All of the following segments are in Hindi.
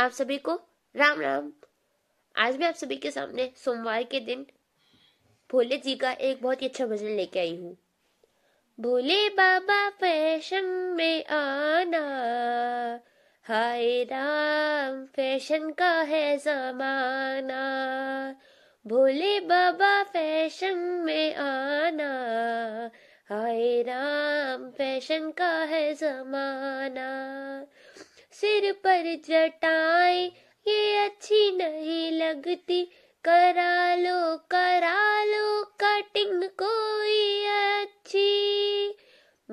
आप सभी को राम राम आज मैं आप सभी के सामने सोमवार के दिन भोले जी का एक बहुत ही अच्छा भजन लेके आई हूँ भोले बाबा फैशन में आना हाय राम फैशन का है जमाना भोले बाबा फैशन में आना हाय राम फैशन का है जमाना सिर पर जटाएं ये अच्छी नहीं लगती करा लो करा लो कटिंग कोई अच्छी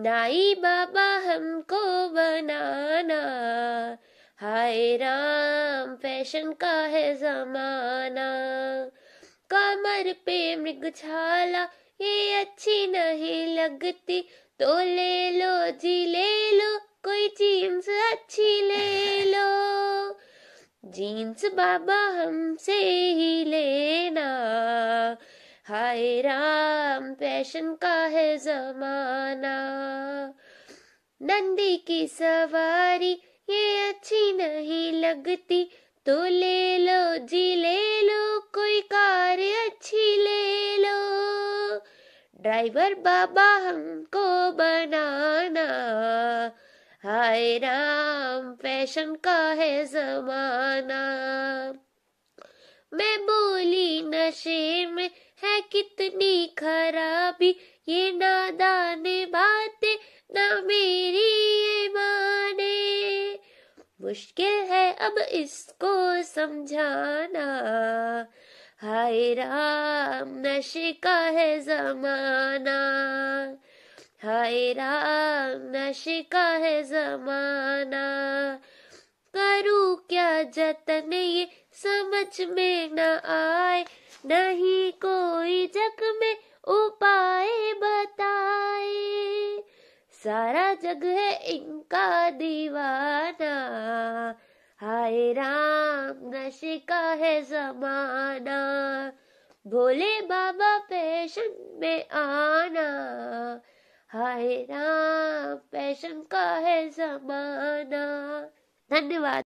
नाई बाबा हमको बनाना हाय राम फैशन का है जमाना कमर पे मृग छाला ये अच्छी नहीं लगती तो ले लो जी ले कोई जीन्स अच्छी ले लो जीन्स बाबा हमसे ही लेना हाय राम फैशन का है जमाना नंदी की सवारी ये अच्छी नहीं लगती तो ले लो जी ले लो कोई कार अच्छी ले लो ड्राइवर बाबा हमको बनाना हाय राम फैशन का है जमाना मैं बोली नशे में है कितनी खराबी ये नादान बातें ना मेरी ये माने मुश्किल है अब इसको समझाना हाय राम नशे का है जमाना हाय राम नशिका है जमाना करूँ क्या जतन ये समझ में न आए नहीं कोई जग में उपाय बताए सारा जग है इनका दीवाना हाय राम नशिका है जमाना भोले बाबा फैशन में आना हाय राम फैशन का है जमाना धन्यवाद